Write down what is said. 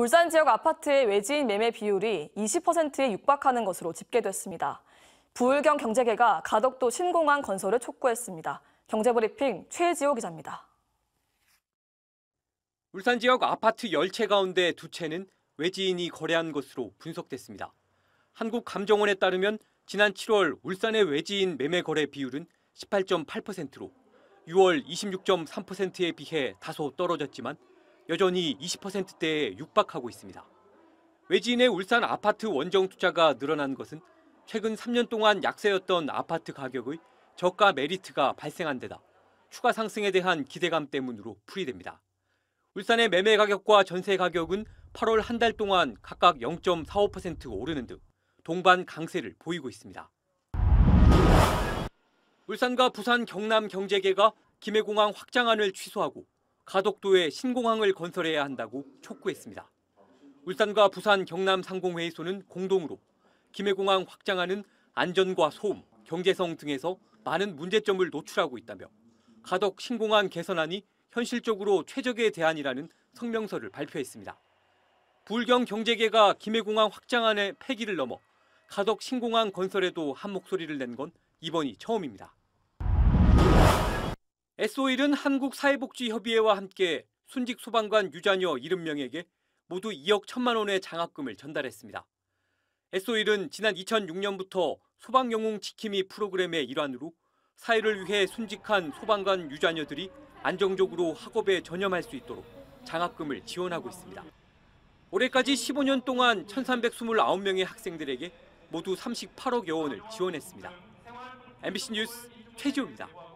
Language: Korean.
울산 지역 아파트의 외지인 매매 비율이 20%에 육박하는 것으로 집계됐습니다. 부울경 경제계가 가덕도 신공항 건설을 촉구했습니다. 경제브리핑 최지호 기자입니다. 울산 지역 아파트 10채 가운데 두채는 외지인이 거래한 것으로 분석됐습니다. 한국감정원에 따르면 지난 7월 울산의 외지인 매매 거래 비율은 18.8%로 6월 26.3%에 비해 다소 떨어졌지만 여전히 20%대에 육박하고 있습니다. 외지인의 울산 아파트 원정 투자가 늘어난 것은 최근 3년 동안 약세였던 아파트 가격의 저가 메리트가 발생한 데다 추가 상승에 대한 기대감 때문으로 풀이됩니다. 울산의 매매 가격과 전세 가격은 8월 한 달 동안 각각 0.45% 오르는 등 동반 강세를 보이고 있습니다. 울산과 부산, 경남 경제계가 김해공항 확장안을 취소하고 가덕도에 신공항을 건설해야 한다고 촉구했습니다. 울산과 부산, 경남 상공회의소는 공동으로 김해공항 확장하는 안전과 소음, 경제성 등에서 많은 문제점을 노출하고 있다며 가덕 신공항 개선안이 현실적으로 최적의 대안이라는 성명서를 발표했습니다. 불경 경제계가 김해공항 확장안의 폐기를 넘어 가덕 신공항 건설에도 한 목소리를 낸 건 이번이 처음입니다. S5일은 한국사회복지협의회와 함께 순직 소방관 유자녀 70명에게 모두 2억 1천만 원의 장학금을 전달했습니다. S5일은 지난 2006년부터 소방영웅 지킴이 프로그램의 일환으로 사회를 위해 순직한 소방관 유자녀들이 안정적으로 학업에 전념할 수 있도록 장학금을 지원하고 있습니다. 올해까지 15년 동안 1,329명의 학생들에게 모두 38억여 원을 지원했습니다. MBC 뉴스 최지호입니다.